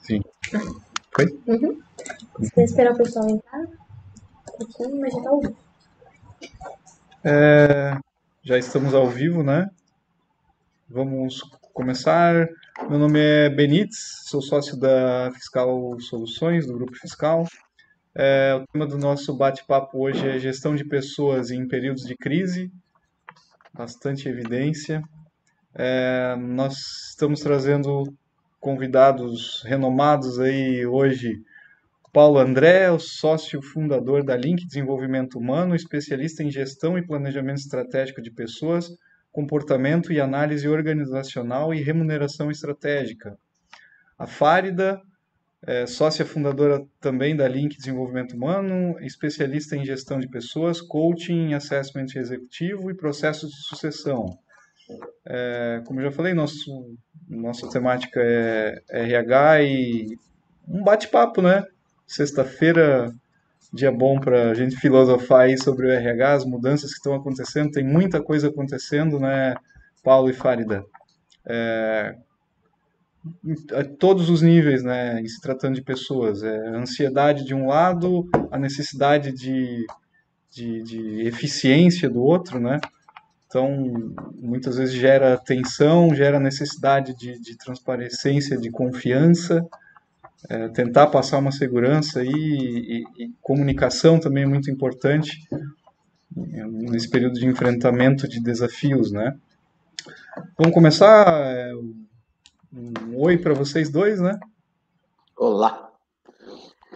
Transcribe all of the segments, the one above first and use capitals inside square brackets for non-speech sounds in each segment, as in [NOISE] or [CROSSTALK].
Sim. Foi? Uhum. Você esperar o pessoal entrar? Um pouquinho, mas já está ao vivo. É, já estamos ao vivo, né? Vamos começar. Meu nome é Benites, sou sócio da Fiscal Soluções, do Grupo Fiscal. É, o tema do nosso bate-papo hoje é gestão de pessoas em períodos de crise, bastante evidência. É, nós estamos trazendo convidados renomados aí hoje, Paulo André, o sócio fundador da Link Desenvolvimento Humano, especialista em gestão e planejamento estratégico de pessoas, comportamento e análise organizacional e remuneração estratégica. A Fárida, é, sócia fundadora também da Link Desenvolvimento Humano, especialista em gestão de pessoas, coaching, assessment executivo e processos de sucessão. É, como já falei, nosso nossa temática é RH e um bate-papo, né? Sexta-feira, dia bom para a gente filosofar aí sobre o RH, as mudanças que estão acontecendo. Tem muita coisa acontecendo, né, Paulo e Farida? É, a todos os níveis, né, em se tratando de pessoas. É, a ansiedade de um lado, a necessidade de, de, de eficiência do outro, né? Então, muitas vezes gera tensão, gera necessidade de, de transparência, de confiança, é, tentar passar uma segurança e, e, e, comunicação também é muito importante nesse período de enfrentamento de desafios, né? Vamos começar é, um oi para vocês dois, né? Olá.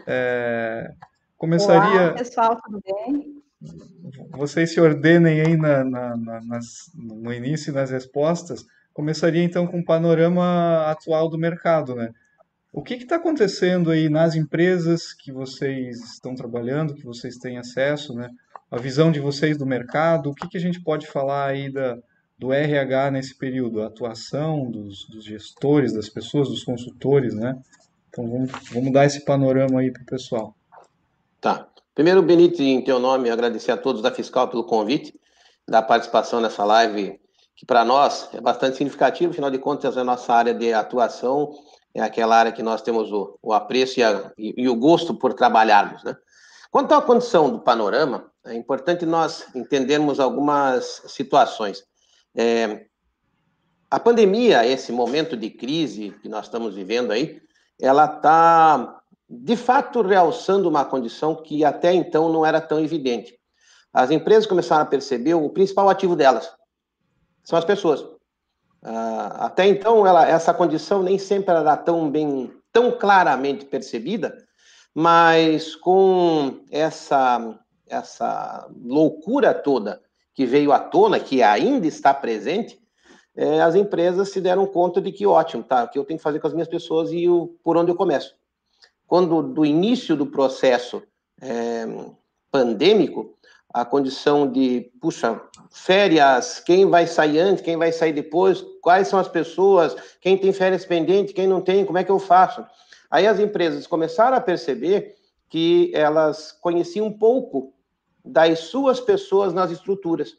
É, começaria. Olá, pessoal, tudo bem? vocês se ordenem aí na, na, na, nas, no início e nas respostas, começaria então com o panorama atual do mercado, né? O que está acontecendo aí nas empresas que vocês estão trabalhando, que vocês têm acesso, né? A visão de vocês do mercado, o que, que a gente pode falar aí da, do RH nesse período? A atuação dos, dos gestores, das pessoas, dos consultores, né? Então vamos, vamos dar esse panorama aí para o pessoal. Tá. Primeiro, Benito, em teu nome, agradecer a todos da Fiscal pelo convite, da participação nessa live, que para nós é bastante significativo, afinal de contas, é a nossa área de atuação é aquela área que nós temos o, o apreço e, a, e, o gosto por trabalharmos. Né? Quanto à condição do panorama, é importante nós entendermos algumas situações. É, a pandemia, esse momento de crise que nós estamos vivendo aí, ela está de fato realçando uma condição que até então não era tão evidente. As empresas começaram a perceber o principal ativo delas são as pessoas. Uh, até então, ela, essa condição nem sempre era tão bem, tão claramente percebida, mas com essa essa loucura toda que veio à tona, que ainda está presente, eh, as empresas se deram conta de que ótimo, tá? O que eu tenho que fazer com as minhas pessoas e o, por onde eu começo quando do início do processo é, pandêmico, a condição de, puxa, férias, quem vai sair antes, quem vai sair depois, quais são as pessoas, quem tem férias pendentes quem não tem, como é que eu faço? Aí as empresas começaram a perceber que elas conheciam um pouco das suas pessoas nas estruturas.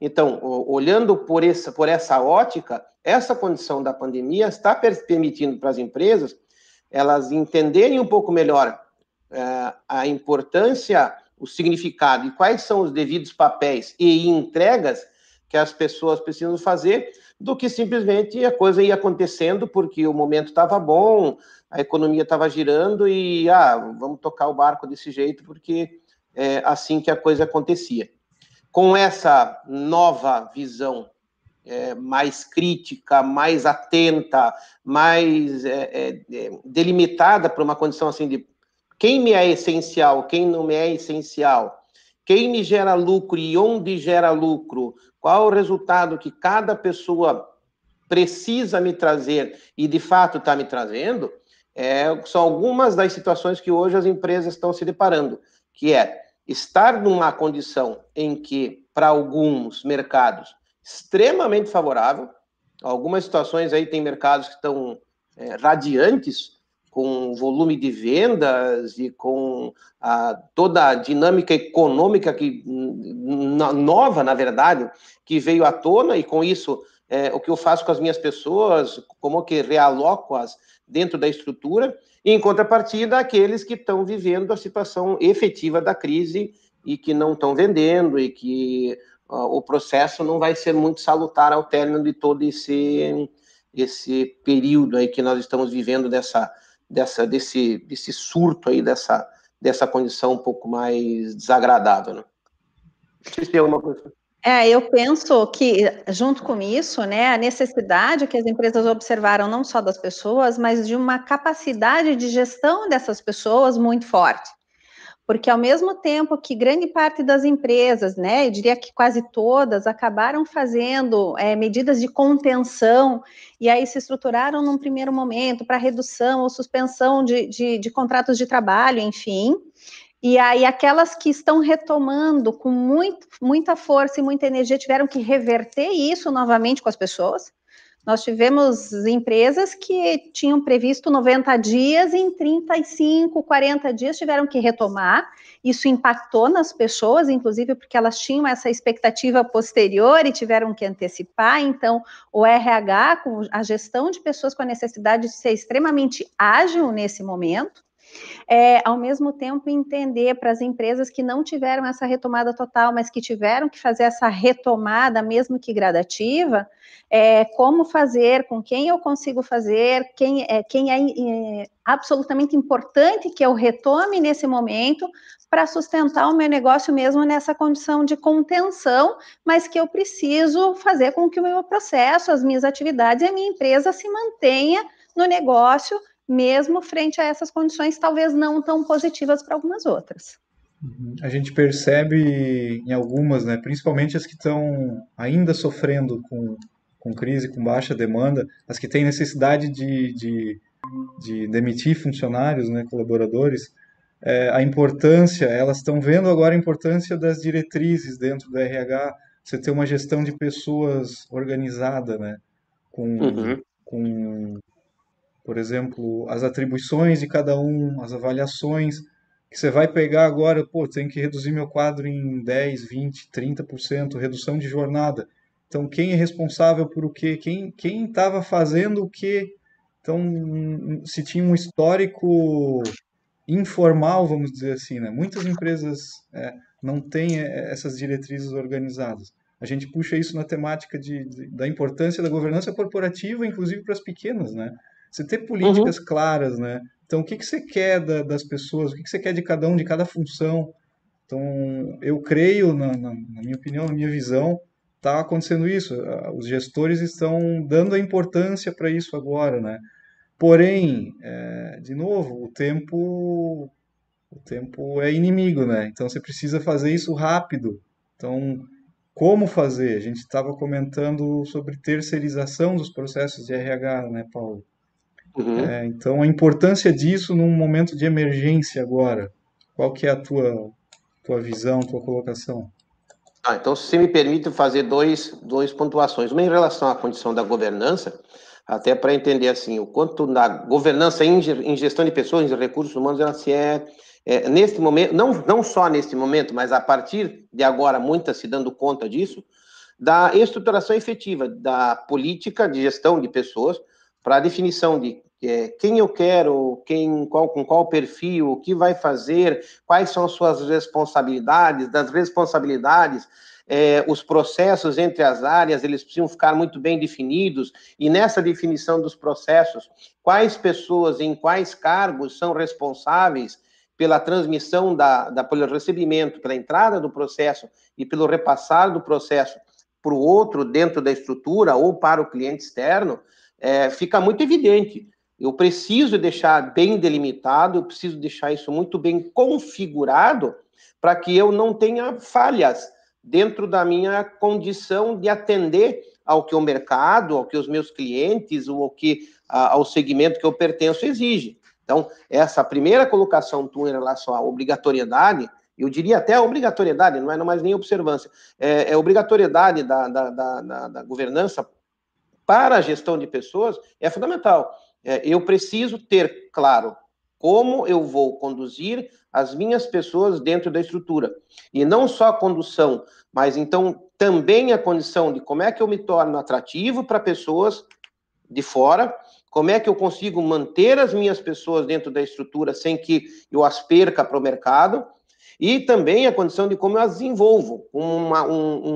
Então, olhando por essa, por essa ótica, essa condição da pandemia está permitindo para as empresas elas entenderem um pouco melhor é, a importância, o significado e quais são os devidos papéis e entregas que as pessoas precisam fazer, do que simplesmente a coisa ir acontecendo porque o momento estava bom, a economia estava girando e ah, vamos tocar o barco desse jeito porque é assim que a coisa acontecia. Com essa nova visão é, mais crítica, mais atenta, mais é, é, é delimitada para uma condição assim de quem me é essencial, quem não me é essencial, quem me gera lucro e onde gera lucro, qual o resultado que cada pessoa precisa me trazer e de fato está me trazendo, é, são algumas das situações que hoje as empresas estão se deparando, que é estar numa condição em que, para alguns mercados, extremamente favorável. Algumas situações aí tem mercados que estão é, radiantes com volume de vendas e com a, toda a dinâmica econômica que nova, na verdade, que veio à tona e com isso é, o que eu faço com as minhas pessoas, como que realoco-as dentro da estrutura, e em contrapartida aqueles que estão vivendo a situação efetiva da crise e que não estão vendendo e que ah, o processo não vai ser muito salutar ao término de todo esse esse período aí que nós estamos vivendo dessa dessa desse desse surto aí dessa dessa condição um pouco mais desagradável, né? Vocês têm alguma coisa? É, eu penso que, junto com isso, né, a necessidade que as empresas observaram, não só das pessoas, mas de uma capacidade de gestão dessas pessoas muito forte porque ao mesmo tempo que grande parte das empresas, né, eu diria que quase todas, acabaram fazendo é, medidas de contenção e aí se estruturaram num primeiro momento para redução ou suspensão de, de, de contratos de trabalho, enfim. E aí aquelas que estão retomando com muito, muita força e muita energia tiveram que reverter isso novamente com as pessoas, nós tivemos empresas que tinham previsto 90 dias, em 35, 40 dias tiveram que retomar. Isso impactou nas pessoas, inclusive porque elas tinham essa expectativa posterior e tiveram que antecipar. Então, o RH, com a gestão de pessoas com a necessidade de ser extremamente ágil nesse momento, é, ao mesmo tempo, entender para as empresas que não tiveram essa retomada total, mas que tiveram que fazer essa retomada, mesmo que gradativa, é, como fazer, com quem eu consigo fazer, quem é, quem é, é absolutamente importante que eu retome nesse momento para sustentar o meu negócio mesmo nessa condição de contenção, mas que eu preciso fazer com que o meu processo, as minhas atividades e a minha empresa se mantenha no negócio mesmo frente a essas condições talvez não tão positivas para algumas outras. Uhum. A gente percebe em algumas, né, principalmente as que estão ainda sofrendo com, com crise, com baixa demanda, as que têm necessidade de, de, de demitir funcionários, né, colaboradores, é, a importância, elas estão vendo agora a importância das diretrizes dentro do RH, você ter uma gestão de pessoas organizada, né, com, uhum. com por exemplo, as atribuições de cada um, as avaliações, que você vai pegar agora, pô, tem que reduzir meu quadro em 10, 20, 30%, redução de jornada. Então, quem é responsável por o quê? Quem estava fazendo o quê? Então, se tinha um histórico informal, vamos dizer assim, né? Muitas empresas é, não têm é, essas diretrizes organizadas. A gente puxa isso na temática de, de da importância da governança corporativa, inclusive para as pequenas, né? Você ter políticas uhum. claras, né? Então, o que, que você quer da, das pessoas? O que, que você quer de cada um, de cada função? Então, eu creio, na, na, na minha opinião, na minha visão, está acontecendo isso. Os gestores estão dando a importância para isso agora, né? Porém, é, de novo, o tempo, o tempo é inimigo, né? Então, você precisa fazer isso rápido. Então, como fazer? A gente estava comentando sobre terceirização dos processos de RH, né, Paulo? Uhum. É, então, a importância disso num momento de emergência agora. Qual que é a tua, tua visão, tua colocação? Ah, então, se me permite fazer dois, dois pontuações. Uma em relação à condição da governança, até para entender assim o quanto na governança em gestão de pessoas, em recursos humanos, ela se é, é neste momento, não, não só neste momento, mas a partir de agora, muitas se dando conta disso, da estruturação efetiva da política de gestão de pessoas para a definição de é, quem eu quero, quem, qual, com qual perfil, o que vai fazer, quais são suas responsabilidades, das responsabilidades, é, os processos entre as áreas, eles precisam ficar muito bem definidos, e nessa definição dos processos, quais pessoas em quais cargos são responsáveis pela transmissão, da, da pelo recebimento, pela entrada do processo e pelo repassar do processo para o outro dentro da estrutura ou para o cliente externo, é, fica muito evidente eu preciso deixar bem delimitado, eu preciso deixar isso muito bem configurado para que eu não tenha falhas dentro da minha condição de atender ao que o mercado, ao que os meus clientes, ou ao que ao segmento que eu pertenço exige. Então, essa primeira colocação tu em relação à obrigatoriedade, eu diria até a obrigatoriedade, não é mais nem observância, é, é obrigatoriedade da, da, da, da governança para a gestão de pessoas é fundamental. É, eu preciso ter claro como eu vou conduzir as minhas pessoas dentro da estrutura. E não só a condução, mas então também a condição de como é que eu me torno atrativo para pessoas de fora, como é que eu consigo manter as minhas pessoas dentro da estrutura sem que eu as perca para o mercado, e também a condição de como eu as desenvolvo, um,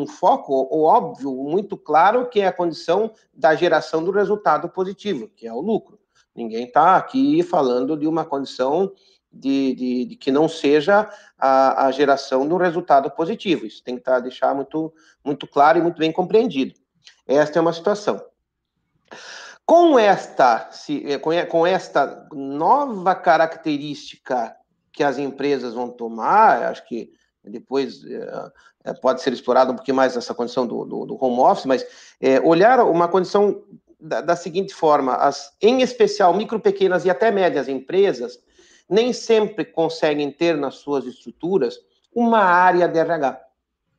um foco óbvio, muito claro, que é a condição da geração do resultado positivo, que é o lucro. Ninguém está aqui falando de uma condição de, de, de que não seja a, a, geração de um resultado positivo. Isso tem que tá, deixar muito, muito claro e muito bem compreendido. Esta é uma situação. Com esta, eh, eh, com esta nova característica que as empresas vão tomar, acho que depois é, pode ser explorado um pouquinho mais essa condição do, do, do home office, mas é, olhar uma condição da, da seguinte forma: as, em especial micro, pequenas e até médias empresas nem sempre conseguem ter nas suas estruturas uma área de RH.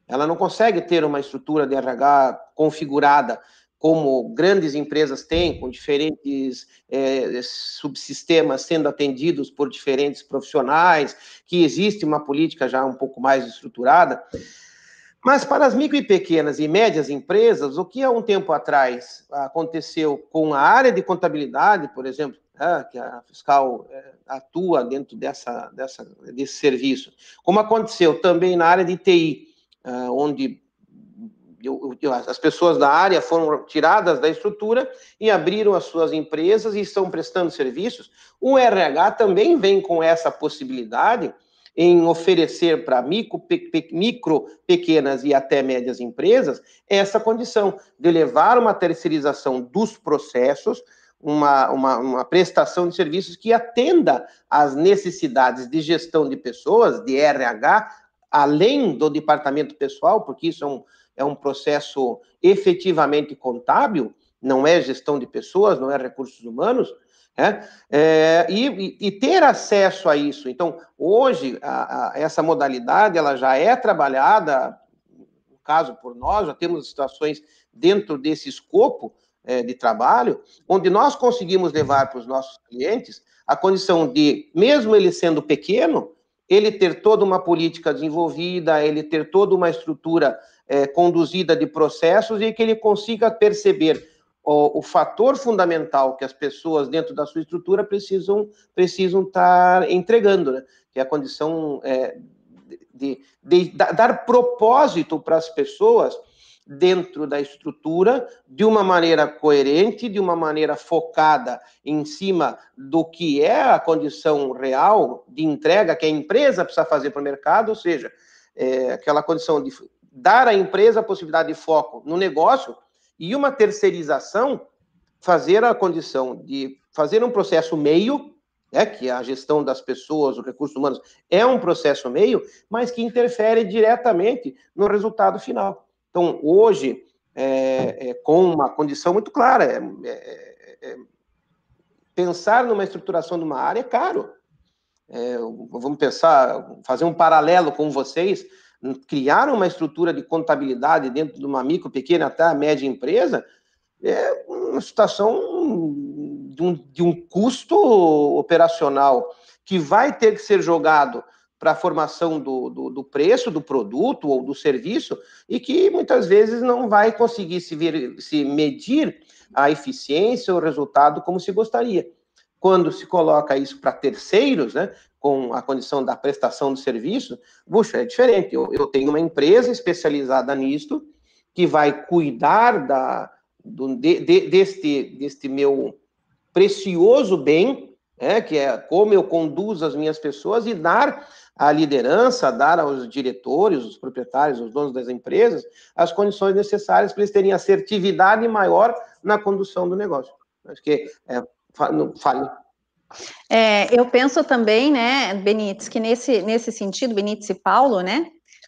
Ela não consegue ter uma estrutura de RH configurada como grandes empresas têm, com diferentes é, subsistemas sendo atendidos por diferentes profissionais, que existe uma política já um pouco mais estruturada. Mas para as micro e pequenas e médias empresas, o que há um tempo atrás aconteceu com a área de contabilidade, por exemplo, né, que a fiscal eh, atua dentro dessa, dessa, desse serviço, como aconteceu também na área de TI, eh, onde as pessoas da área foram tiradas da estrutura e abriram as suas empresas e estão prestando serviços. O RH também vem com essa possibilidade em oferecer para micro, pe, pe, micro, pequenas e até médias empresas essa condição de levar uma terceirização dos processos, uma, uma, uma prestação de serviços que atenda às necessidades de gestão de pessoas, de RH, além do departamento pessoal, porque isso é um, é um processo efetivamente contábil, não é gestão de pessoas, não é recursos humanos, né? É, e, e, ter acesso a isso. Então, hoje, a, a, essa modalidade ela já é trabalhada, no caso por nós, já temos situações dentro desse escopo é, de trabalho, onde nós conseguimos levar para os nossos clientes a condição de, mesmo ele sendo pequeno, ele ter toda uma política desenvolvida, ele ter toda uma estrutura é, conduzida de processos e que ele consiga perceber o, o, fator fundamental que as pessoas dentro da sua estrutura precisam precisam estar entregando, né? que é a condição é, de, de, de, dar propósito para as pessoas dentro da estrutura de uma maneira coerente, de uma maneira focada em cima do que é a condição real de entrega que a empresa precisa fazer para o mercado, ou seja, é, aquela condição de dar à empresa a possibilidade de foco no negócio e uma terceirização, fazer a condição de fazer um processo meio, né, que é a gestão das pessoas, os recursos humanos, é um processo meio, mas que interfere diretamente no resultado final. Então, hoje, é, é, com uma condição muito clara, é, é, é pensar numa estruturação de uma área é caro. vamos pensar, fazer um paralelo com vocês, Criar uma estrutura de contabilidade dentro de uma micro, pequena até média empresa, é uma situação de um, de um custo operacional que vai ter que ser jogado para a formação do, do, do, preço do produto ou do serviço e que muitas vezes não vai conseguir se, ver, se medir a eficiência ou o resultado como se gostaria. Quando se coloca isso para terceiros, né, com a condição da prestação de serviço, puxa, é diferente. Eu, eu tenho uma empresa especializada nisto que vai cuidar da, do, de, de, deste, deste meu precioso bem, é que é como eu conduzo as minhas pessoas e dar à liderança, dar aos diretores, os proprietários, os donos das empresas, as condições necessárias para eles terem assertividade maior na condução do negócio. Acho que é, fale, é, eu penso também, né, Benites, que nesse, nesse sentido, Benites e Paulo, né,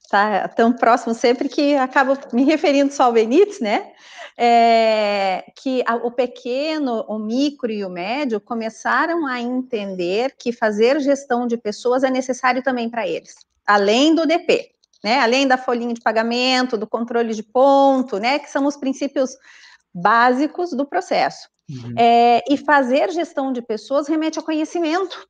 tá tão próximo sempre que acabo me referindo só ao Benites, né, é, que a, o pequeno, o micro e o médio começaram a entender que fazer gestão de pessoas é necessário também para eles, além do DP, né, além da folhinha de pagamento, do controle de ponto, né, que são os princípios básicos do processo. Uhum. É, e fazer gestão de pessoas remete a conhecimento,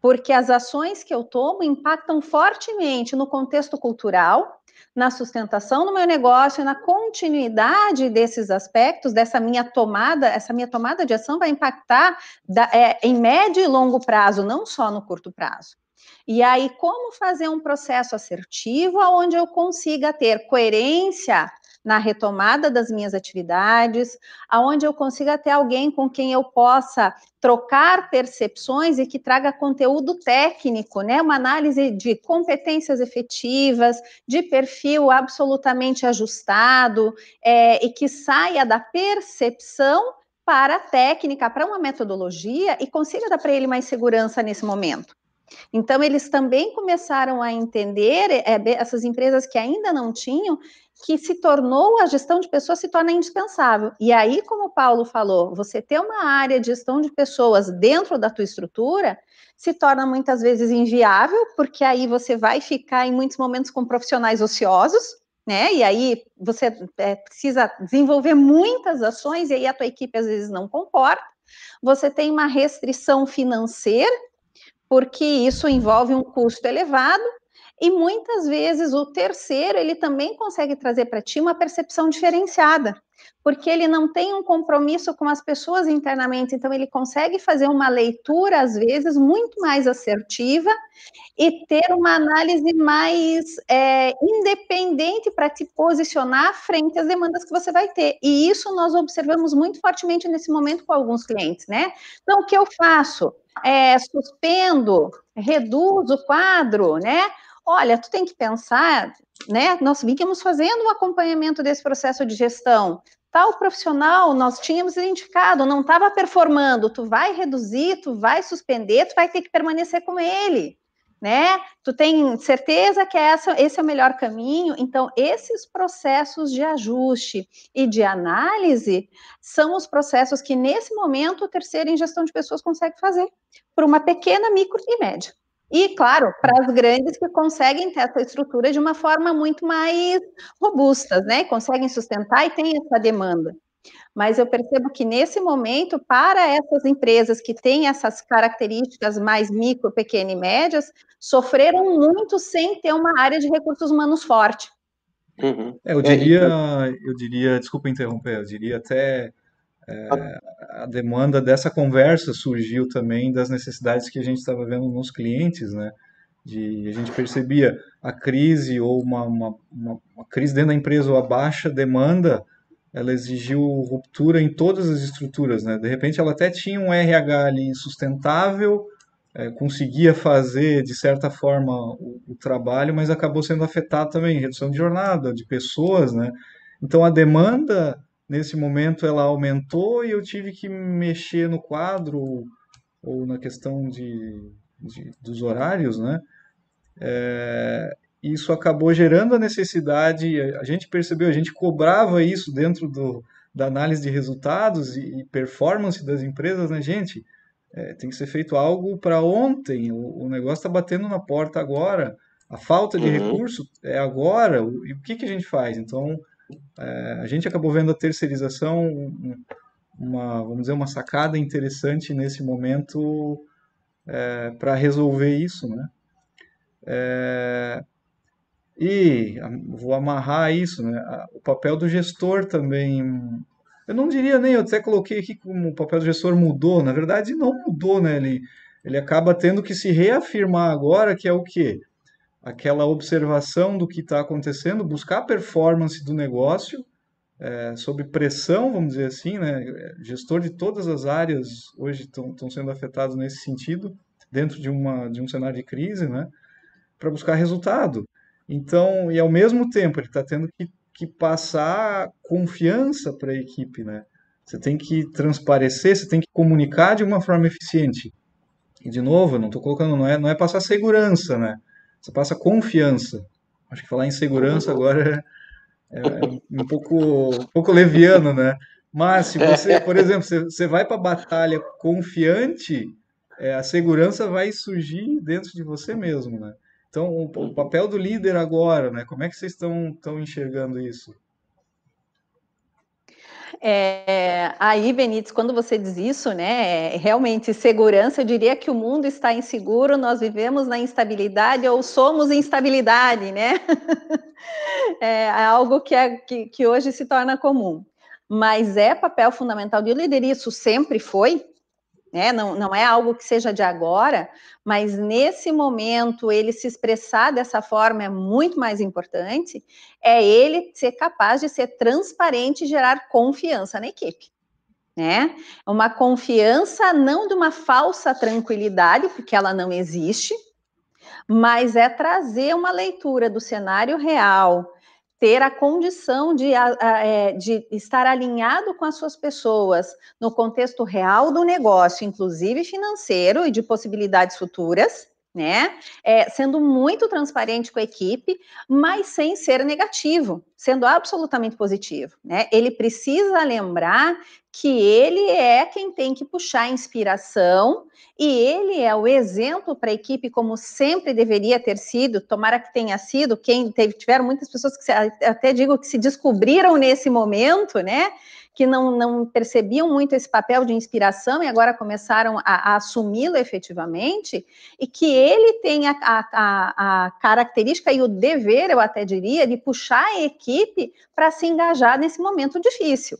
porque as ações que eu tomo impactam fortemente no contexto cultural, na sustentação do meu negócio, na continuidade desses aspectos, dessa minha tomada, essa minha tomada de ação vai impactar da, é, em médio e longo prazo, não só no curto prazo. E aí, como fazer um processo assertivo onde eu consiga ter coerência na retomada das minhas atividades, aonde eu consiga ter alguém com quem eu possa trocar percepções e que traga conteúdo técnico, né? Uma análise de competências efetivas, de perfil absolutamente ajustado é, e que saia da percepção para a técnica, para uma metodologia e consiga dar para ele mais segurança nesse momento. Então, eles também começaram a entender, é, essas empresas que ainda não tinham, que se tornou a gestão de pessoas se torna indispensável. E aí, como o Paulo falou, você ter uma área de gestão de pessoas dentro da tua estrutura se torna muitas vezes inviável, porque aí você vai ficar em muitos momentos com profissionais ociosos, né? E aí você é, precisa desenvolver muitas ações e aí a tua equipe às vezes não concorda. Você tem uma restrição financeira, porque isso envolve um custo elevado e muitas vezes o terceiro, ele também consegue trazer para ti uma percepção diferenciada, porque ele não tem um compromisso com as pessoas internamente, então ele consegue fazer uma leitura às vezes muito mais assertiva e ter uma análise mais é, independente para te posicionar frente às demandas que você vai ter. E isso nós observamos muito fortemente nesse momento com alguns clientes, né? Então o que eu faço? É, suspendo, reduzo o quadro, né? olha, tu tem que pensar, né? Nós vínhamos fazendo o um acompanhamento desse processo de gestão. Tal profissional nós tínhamos identificado, não estava performando, tu vai reduzir, tu vai suspender, tu vai ter que permanecer com ele. Né? Tu tem certeza que essa, esse é o melhor caminho? Então, esses processos de ajuste e de análise são os processos que, nesse momento, o terceiro em gestão de pessoas consegue fazer, por uma pequena, micro e média. E, claro, para hum. as grandes que conseguem ter essa estrutura de uma forma muito mais robusta, né? Conseguem sustentar e tem essa demanda. Mas eu percebo que nesse momento, para essas empresas que têm essas características mais micro, pequena e médias, sofreram muito sem ter uma área de recursos humanos forte. Uhum. É, eu é, diria, então eu diria, desculpa interromper, eu diria até é, a demanda dessa conversa surgiu também das necessidades que a gente estava vendo nos clientes, né? De, a gente percebia a crise ou uma, uma, uma, uma crise dentro da empresa ou a baixa demanda, ela exigiu ruptura em todas as estruturas, né? De repente ela até tinha um RH ali sustentável, é, conseguia fazer de certa forma o, o trabalho, mas acabou sendo afetado também, redução de jornada, de pessoas, né? Então a demanda nesse momento ela aumentou e eu tive que mexer no quadro ou na questão de, de dos horários, né? É, isso acabou gerando a necessidade, a gente percebeu, a gente cobrava isso dentro do, da análise de resultados e, e performance das empresas, né, gente? É, tem que ser feito algo para ontem, o, o negócio está batendo na porta agora, a falta de uhum. recurso é agora, o, e o que, que a gente faz? Então, é, a gente acabou vendo a terceirização uma, vamos dizer, uma sacada interessante nesse momento é, para resolver isso, né? É, e vou amarrar isso, né? O papel do gestor também. Eu não diria nem, eu até coloquei aqui como o papel do gestor mudou. Na verdade, não mudou, né? Ele, ele acaba tendo que se reafirmar agora, que é o quê? aquela observação do que está acontecendo, buscar a performance do negócio, é, sob pressão, vamos dizer assim, né? gestor de todas as áreas hoje estão sendo afetados nesse sentido, dentro de, uma, de um cenário de crise, né? para buscar resultado. Então, e ao mesmo tempo, ele está tendo que, que passar confiança para a equipe. Né? Você tem que transparecer, você tem que comunicar de uma forma eficiente. E, de novo, não estou colocando, não é, não é passar segurança, né? Você passa confiança. Acho que falar em segurança agora é, é um, pouco, um pouco leviano, né? Mas se você, é. por exemplo, você, vai para a batalha confiante, é, a segurança vai surgir dentro de você mesmo, né? Então, o, o papel do líder agora, né? Como é que vocês estão, estão enxergando isso? É, aí, Benítez, quando você diz isso, né, é realmente, segurança, eu diria que o mundo está inseguro, nós vivemos na instabilidade ou somos instabilidade, né? [LAUGHS] É, é algo que, é, que, que hoje se torna comum. Mas é papel fundamental de líder, isso sempre foi, né? Não, não é algo que seja de agora, mas nesse momento ele se expressar dessa forma é muito mais importante. É ele ser capaz de ser transparente e gerar confiança na equipe. Né? Uma confiança não de uma falsa tranquilidade, porque ela não existe, mas é trazer uma leitura do cenário real, ter a condição de, é, de, estar alinhado com as suas pessoas no contexto real do negócio, inclusive financeiro e de possibilidades futuras, né? É, sendo muito transparente com a equipe, mas sem ser negativo, sendo absolutamente positivo, né? Ele precisa lembrar que ele é quem tem que puxar a inspiração e ele é o exemplo para a equipe, como sempre deveria ter sido, tomara que tenha sido, quem teve, tiveram muitas pessoas que se, até digo que se descobriram nesse momento, né? que não, não percebiam muito esse papel de inspiração e agora começaram a, a assumi-lo efetivamente, e que ele tem a, a, a, característica e o dever, eu até diria, de puxar a equipe para se engajar nesse momento difícil.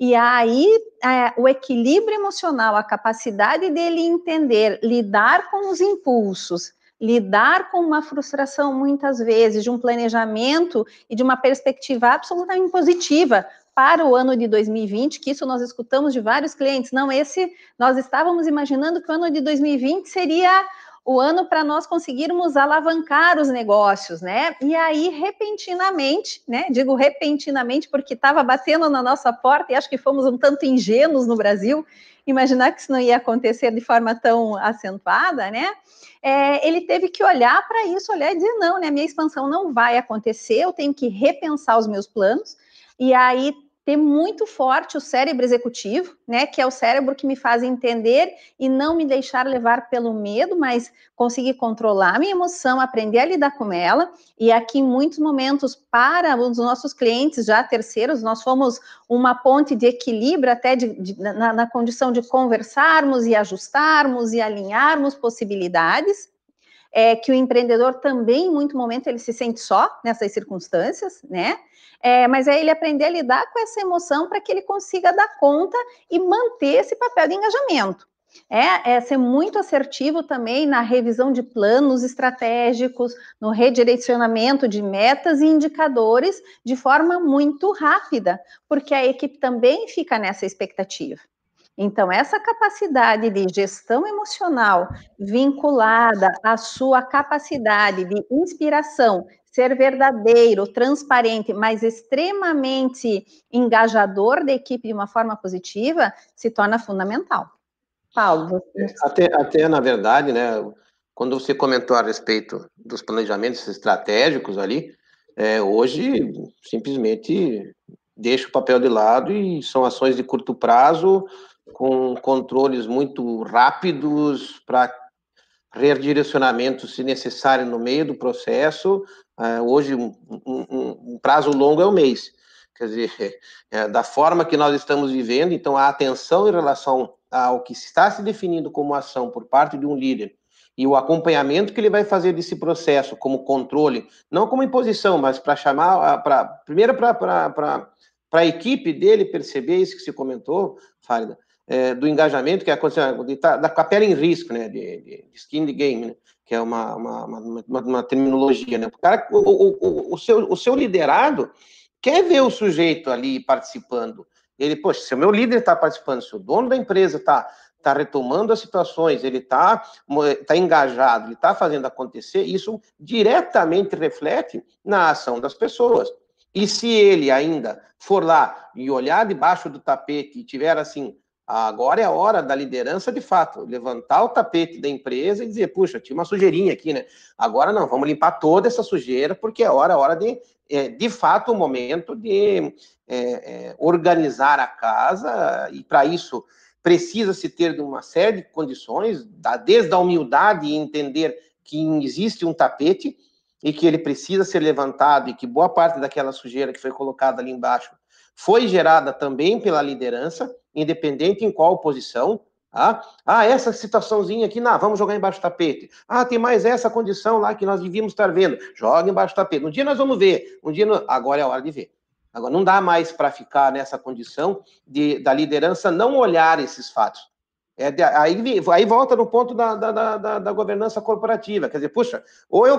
E aí, é, o equilíbrio emocional, a capacidade dele entender, lidar com os impulsos, lidar com uma frustração muitas vezes de um planejamento e de uma perspectiva absolutamente positiva, para o ano de 2020, que isso nós escutamos de vários clientes. Não, esse nós estávamos imaginando que o ano de 2020 seria o ano para nós conseguirmos alavancar os negócios, né? E aí, repentinamente, né? Digo repentinamente porque estava batendo na nossa porta e acho que fomos um tanto ingênuos no Brasil, imaginar que isso não ia acontecer de forma tão acentuada, né? É, ele teve que olhar para isso, olhar e dizer: não, né? Minha expansão não vai acontecer, eu tenho que repensar os meus planos e aí ter muito forte o cérebro executivo, né, que é o cérebro que me faz entender e não me deixar levar pelo medo, mas conseguir controlar a minha emoção, aprender a lidar com ela. E aqui, em muitos momentos, para os nossos clientes já terceiros, nós fomos uma ponte de equilíbrio até de, de, na, na condição de conversarmos e ajustarmos e alinharmos possibilidades é que o empreendedor também, em muito momento, ele se sente só nessas circunstâncias, né? É, mas é ele aprender a lidar com essa emoção para que ele consiga dar conta e manter esse papel de engajamento. É, é, ser muito assertivo também na revisão de planos estratégicos, no redirecionamento de metas e indicadores de forma muito rápida, porque a equipe também fica nessa expectativa. Então, essa capacidade de gestão emocional vinculada à sua capacidade de inspiração, ser verdadeiro, transparente, mas extremamente engajador da equipe de uma forma positiva, se torna fundamental. Paulo. Você... É, até, até, na verdade, né, quando você comentou a respeito dos planejamentos estratégicos ali, é, hoje simplesmente deixa o papel de lado e são ações de curto prazo com controles muito rápidos para redirecionamento, se necessário, no meio do processo. Uh, hoje, um, um, um, prazo longo é um mês. Quer dizer, [LAUGHS] é, da forma que nós estamos vivendo, então a atenção em relação ao que está se definindo como ação por parte de um líder e o acompanhamento que ele vai fazer desse processo como controle, não como imposição, mas para chamar, ah, pra, primeiro para a equipe dele perceber isso que se comentou, Fárida, é, do engajamento que aconteceu, de, tá, da capela em risco, né, de, de, skin the game, né, que é uma, uma, uma, uma terminologia, né, o, cara, o, o, o, seu, o seu liderado quer ver o sujeito ali participando, ele, poxa, se o meu líder está participando, se o dono da empresa está tá retomando as situações, ele está tá engajado, ele está fazendo acontecer, isso diretamente reflete na ação das pessoas. E se ele ainda for lá e olhar debaixo do tapete e tiver assim Agora é a hora da liderança de fato, levantar o tapete da empresa e dizer, puxa, tinha uma sujeirinha aqui, né? Agora não, vamos limpar toda essa sujeira, porque é hora, é hora de, é, de fato, o momento de é, é organizar a casa, e para isso precisa-se ter uma série de condições, desde a humildade e entender que existe um tapete e que ele precisa ser levantado e que boa parte daquela sujeira que foi colocada ali embaixo foi gerada também pela liderança, independente em qual posição, ah, ah, essa situaçãozinha aqui, não, vamos jogar embaixo do tapete. Ah, tem mais essa condição lá que nós devíamos estar vendo. Joga embaixo do tapete. Um dia nós vamos ver. Um dia no... agora é a hora de ver. Agora não dá mais para ficar nessa condição de, da liderança não olhar esses fatos. É de, aí, aí volta no ponto da, da, da, da, governança corporativa. Quer dizer, puxa, ou eu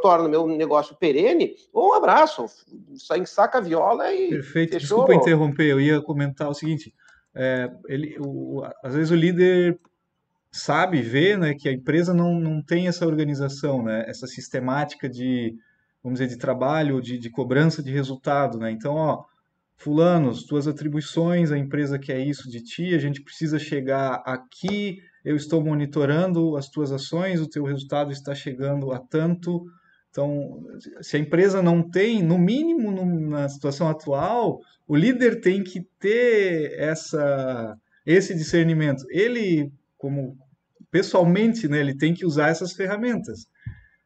torno meu negócio perene, ou um abraço, saca a viola e. Perfeito, fechou. desculpa interromper, eu ia comentar o seguinte é, ele, o, às vezes o líder sabe ver né, que a empresa não, não tem essa organização, né, essa sistemática de, vamos dizer, de trabalho, de, de cobrança de resultado. Né? Então, ó, fulanos, tuas atribuições, a empresa quer isso de ti, a gente precisa chegar aqui, eu estou monitorando as tuas ações, o teu resultado está chegando a tanto, então, se a empresa não tem, no mínimo no, na situação atual, o líder tem que ter essa, esse discernimento. Ele, como pessoalmente, né, ele tem que usar essas ferramentas.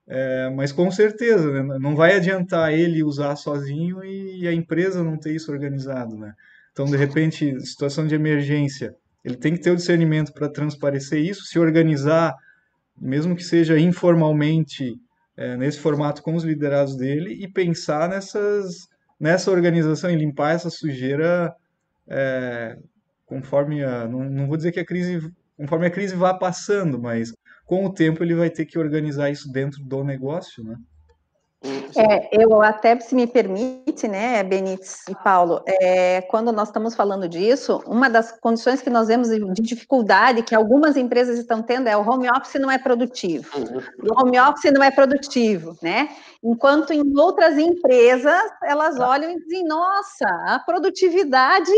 É, mas com certeza, né, não vai adiantar ele usar sozinho e a empresa não ter isso organizado. Né? Então, de repente, situação de emergência, ele tem que ter o discernimento para transparecer isso, se organizar, mesmo que seja informalmente é, nesse formato com os liderados dele e pensar nessas, nessa organização e limpar essa sujeira é, conforme a, não, não vou dizer que a crise conforme a crise vá passando, mas com o tempo ele vai ter que organizar isso dentro do negócio, né? É, eu até, se me permite, né, Benites e Paulo, é, quando nós estamos falando disso, uma das condições que nós vemos de dificuldade que algumas empresas estão tendo é o home office não é produtivo. Uhum. O home office não é produtivo, né? Enquanto em outras empresas, elas tá. olham e dizem, nossa, a produtividade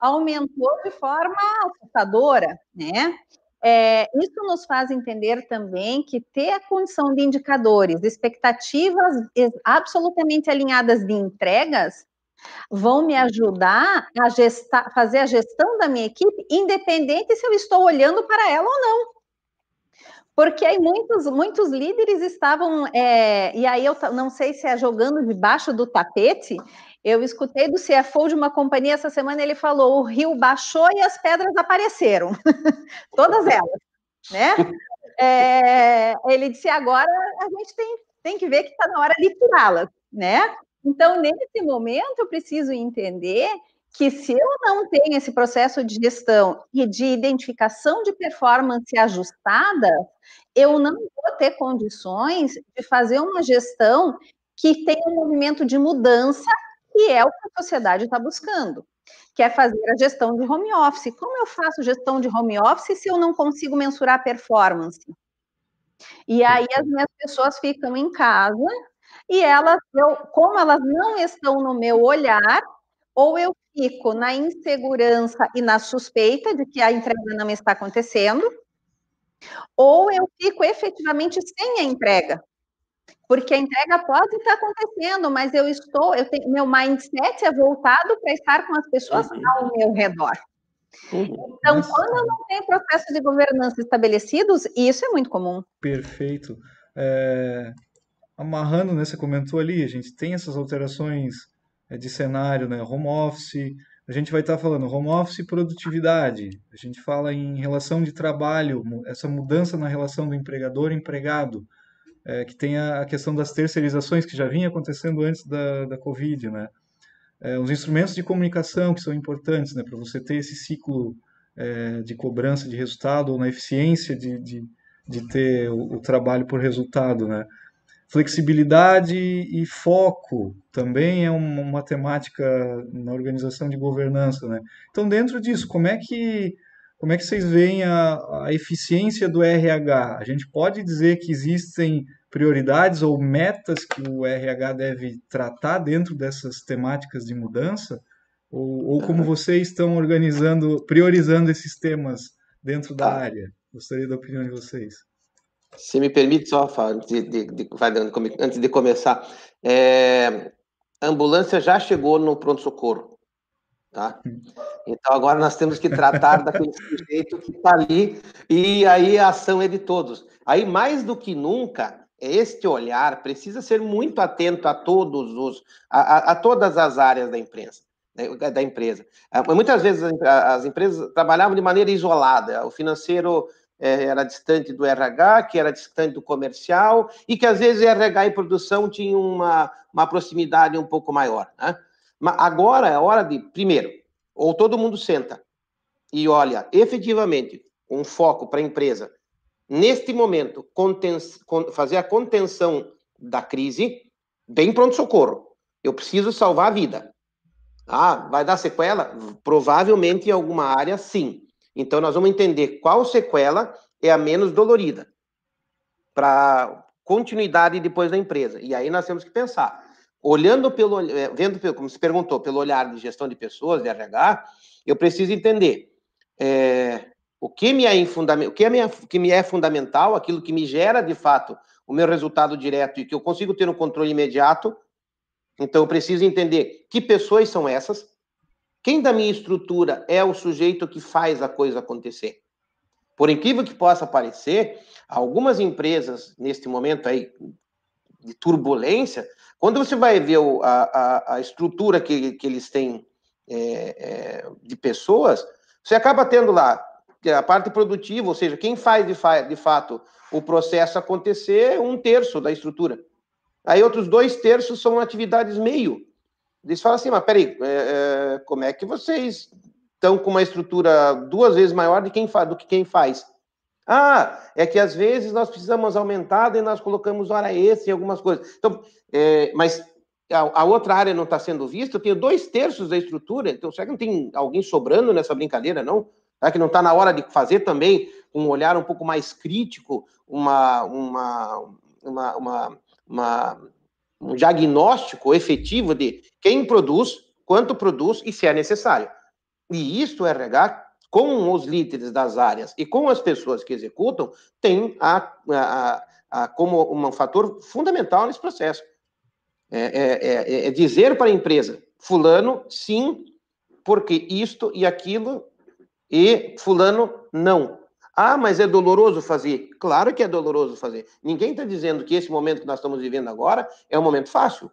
aumentou de forma assustadora, né? É, isso nos faz entender também que ter a condição de indicadores, expectativas absolutamente alinhadas de entregas, vão me ajudar a fazer a gestão da minha equipe, independente se eu estou olhando para ela ou não. Porque aí muitos, muitos líderes estavam, é, e aí eu não sei se é jogando debaixo do tapete, eu escutei do CFO de uma companhia essa semana, ele falou: o rio baixou e as pedras apareceram. [LAUGHS] Todas elas, né? [LAUGHS] É, ele disse: agora a gente tem, tem que ver que está na hora de tirá-las, né? Então, nesse momento, eu preciso entender que se eu não tenho esse processo de gestão e de identificação de performance ajustada, eu não vou ter condições de fazer uma gestão que tenha um movimento de mudança e é o que a sociedade está buscando, que é fazer a gestão de home office. Como eu faço gestão de home office se eu não consigo mensurar a performance? E aí as uhum. minhas pessoas ficam em casa e elas, eu, como elas não estão no meu olhar, ou eu fico na insegurança e na suspeita de que a entrega não está acontecendo, ou eu fico efetivamente sem a entrega. Porque a entrega pode estar acontecendo, mas eu estou, eu tenho, meu mindset é voltado para estar com as pessoas uhum. ao meu redor. Uhum. Então, quando eu não tenho processos de governança estabelecidos, isso é muito comum. Perfeito. É, amarrando, né, você comentou ali, a gente tem essas alterações é, de cenário, né, home office, a gente vai estar falando home office e produtividade, a gente fala em relação de trabalho, essa mudança na relação do empregador-empregado, é, que tem a, questão das terceirizações que já vinha acontecendo antes da, da Covid, né? É, os instrumentos de comunicação que são importantes, né, para você ter esse ciclo é, de cobrança de resultado ou na eficiência de, de, de ter o, o, trabalho por resultado, né? Flexibilidade e foco também é uma, uma temática na organização de governança, né? Então, dentro disso, como é que como é que vocês veem a, a eficiência do RH? A gente pode dizer que existem prioridades ou metas que o RH deve tratar dentro dessas temáticas de mudança? Ou, ou como vocês estão organizando, priorizando esses temas dentro da tá. área? Gostaria da opinião de vocês. Se me permite, só, antes de, de, de, antes de começar, é, a ambulância já chegou no pronto-socorro. Tá? Hum. Então agora nós temos que tratar daquele [LAUGHS] sujeito que está ali e aí a ação é de todos. Aí mais do que nunca este olhar precisa ser muito atento a todos os, a, a, a todas as áreas da imprensa né, da empresa. Ah, muitas vezes as empresas trabalhavam de maneira isolada, o financeiro é, era distante do RH, que era distante do comercial, e que às vezes RH e produção tinham uma, uma proximidade um pouco maior. Né? Mas agora é hora de, primeiro, ou todo mundo senta e olha efetivamente um foco para a empresa neste momento, conten... fazer a contenção da crise, bem pronto-socorro. Eu preciso salvar a vida. Ah, vai dar sequela? Provavelmente em alguma área, sim. Então, nós vamos entender qual sequela é a menos dolorida para continuidade depois da empresa. E aí nós temos que pensar. Olhando pelo, eh, vendo pelo, como se perguntou, pelo olhar de gestão de pessoas, de RH, eu preciso entender é, o que me é, o que é, minha, que me é fundamental, aquilo que me gera de fato o meu resultado direto e que eu consigo ter um controle imediato. Então, eu preciso entender que pessoas são essas, quem da minha estrutura é o sujeito que faz a coisa acontecer. Por incrível que possa parecer, algumas empresas, neste momento aí de turbulência, quando você vai ver a, a, a estrutura que, que eles têm é, é, de pessoas, você acaba tendo lá é a parte produtiva, ou seja, quem faz de, fa de fato o processo acontecer, é um terço da estrutura. Aí outros dois terços são atividades meio. Eles falam assim, mas peraí, é, é, como é que vocês estão com uma estrutura duas vezes maior de quem do que quem faz? Ah, é que às vezes nós precisamos aumentar e nós colocamos hora extra em algumas coisas. Então, é, mas a, a, outra área não está sendo vista, eu tenho dois terços da estrutura, então será que não tem alguém sobrando nessa brincadeira, não? Será tá? que não está na hora de fazer também um olhar um pouco mais crítico, uma, uma, uma, uma, uma um diagnóstico efetivo de quem produz, quanto produz e se é necessário? E isso o RH, com os líderes das áreas e com as pessoas que executam, tem a, a, a como um fator fundamental nesse processo. É, é, é, é, dizer para a empresa, fulano, sim, porque isto e aquilo e fulano não. Ah, mas é doloroso fazer. Claro que é doloroso fazer. Ninguém está dizendo que esse momento que nós estamos vivendo agora é um momento fácil.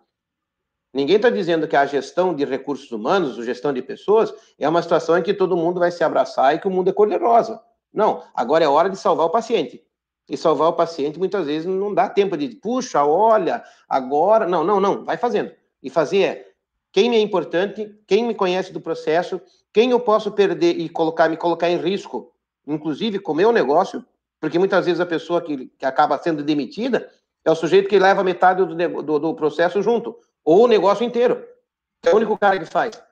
Ninguém está dizendo que a gestão de recursos humanos, a gestão de pessoas, é uma situação em que todo mundo vai se abraçar e que o mundo é cor-de-rosa. Não, agora é hora de salvar o paciente. E salvar o paciente muitas vezes não dá tempo de, puxa, olha, agora. Não, não, não, vai fazendo. E fazer é quem me é importante, quem me conhece do processo, quem eu posso perder e colocar, me colocar em risco, inclusive com o meu negócio, porque muitas vezes a pessoa que, que acaba sendo demitida é o sujeito que leva metade do, do, do processo junto, ou o negócio inteiro. É o único cara que faz.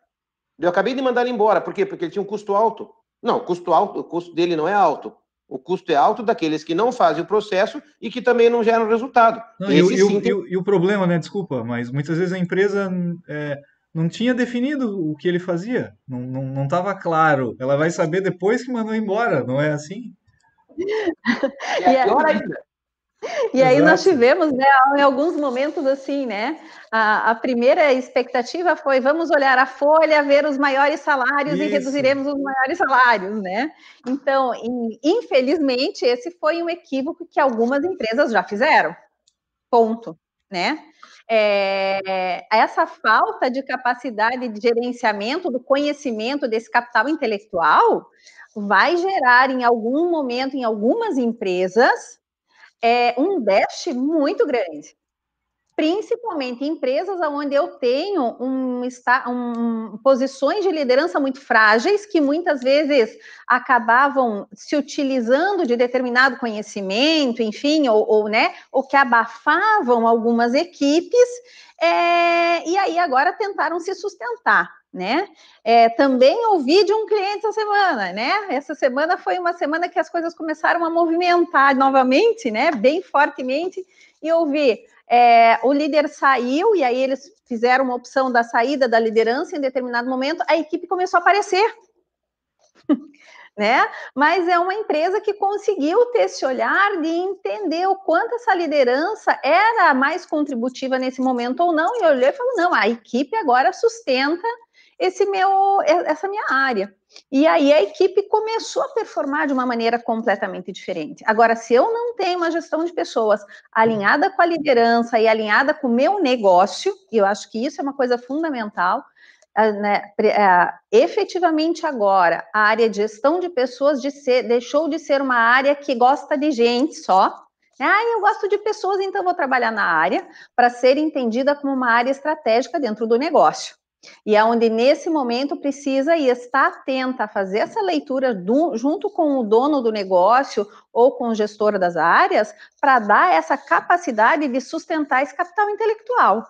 Eu acabei de mandar ele embora. Por quê? Porque ele tinha um custo alto. Não, custo alto, o custo dele não é alto. O custo é alto daqueles que não fazem o processo e que também não geram resultado. Não, e, o, tem... e, o, problema, né? Desculpa, mas muitas vezes a empresa é, não tinha definido o que ele fazia. Não, não, não claro. Ela vai saber depois que mandou embora, não é assim? E é agora Exato. aí nós tivemos, né, em alguns momentos assim, né? A, a, primeira expectativa foi vamos olhar a folha, ver os maiores salários Isso. e reduziremos os maiores salários, né? Então, infelizmente, esse foi um equívoco que algumas empresas já fizeram. Ponto, né? é, essa falta de capacidade de gerenciamento do conhecimento desse capital intelectual vai gerar em algum momento, em algumas empresas, é, um déficit muito grande principalmente empresas onde eu tenho um, um, posições de liderança muito frágeis, que muitas vezes acabavam se utilizando de determinado conhecimento, enfim, ou, ou né, ou que abafavam algumas equipes, é, e aí agora tentaram se sustentar. Né? É, também ouvi de um cliente essa semana, né? Essa semana foi uma semana que as coisas começaram a movimentar novamente, né? Bem fortemente, e ouvi é, o líder saiu e aí eles fizeram uma opção da saída da liderança em determinado momento, a equipe começou a aparecer. [LAUGHS] né? Mas é uma empresa que conseguiu ter esse olhar de entender o quanto essa liderança era mais contributiva nesse momento ou não, e olhou e falou: não, a equipe agora sustenta esse meu, essa minha área. E aí a equipe começou a performar de uma maneira completamente diferente. Agora, se eu não tenho uma gestão de pessoas alinhada com a liderança e alinhada com o meu negócio, e eu acho que isso é uma coisa fundamental, ah, né, ah, efetivamente agora a área de gestão de pessoas de ser, deixou de ser uma área que gosta de gente só. Né? Ah, eu gosto de pessoas, então vou trabalhar na área para ser entendida como uma área estratégica dentro do negócio. E é onde, nesse momento, precisa e está atenta a fazer essa leitura do, junto com o dono do negócio ou com o gestor das áreas, para dar essa capacidade de sustentar esse capital intelectual.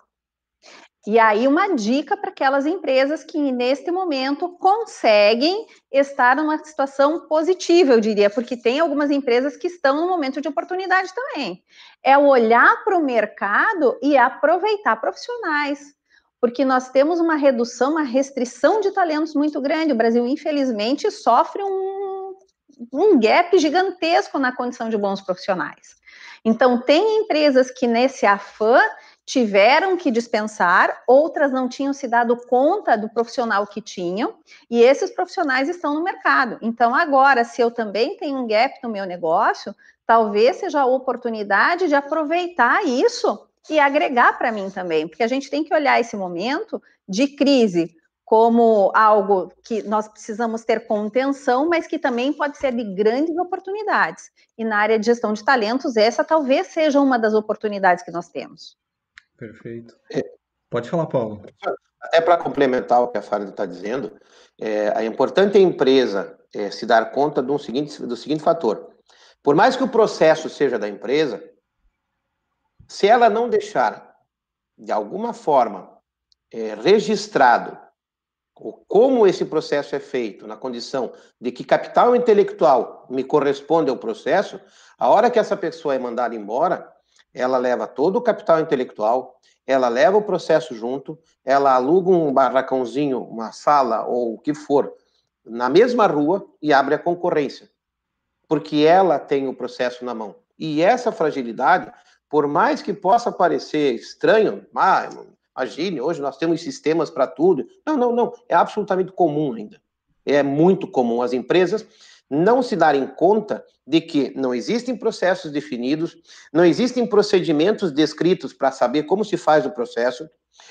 E aí, uma dica para aquelas empresas que, neste momento, conseguem estar numa situação positiva, eu diria, porque tem algumas empresas que estão no momento de oportunidade também. É olhar para o mercado e aproveitar profissionais porque nós temos uma redução, uma restrição de talentos muito grande. O Brasil, infelizmente, sofre um, um gap gigantesco na condição de bons profissionais. Então, tem empresas que, nesse afã, tiveram que dispensar, outras não tinham se dado conta do profissional que tinham, e esses profissionais estão no mercado. Então, agora, se eu também tenho um gap no meu negócio, talvez seja a oportunidade de aproveitar isso e agregar para mim também, porque a gente tem que olhar esse momento de crise como algo que nós precisamos ter contenção, mas que também pode ser de grandes oportunidades. E na área de gestão de talentos, essa talvez seja uma das oportunidades que nós temos. Perfeito. É. Pode falar, Paulo. Até para complementar o que a Fábio está dizendo, é, é importante a empresa é, se dar conta do seguinte, do seguinte fator. Por mais que o processo seja da empresa, se ela não deixar, de alguma forma, é, registrado como esse processo é feito, na condição de que capital intelectual me corresponde ao processo, a hora que essa pessoa é mandada embora, ela leva todo o capital intelectual, ela leva o processo junto, ela aluga um barracãozinho, uma sala ou o que for, na mesma rua e abre a concorrência, porque ela tem o processo na mão. E essa fragilidade por mais que possa parecer estranho, ah, imagine, hoje nós temos sistemas para tudo. Não, não, não. É absolutamente comum ainda. É muito comum as empresas não se darem conta de que não existem processos definidos, não existem procedimentos descritos para saber como se faz o processo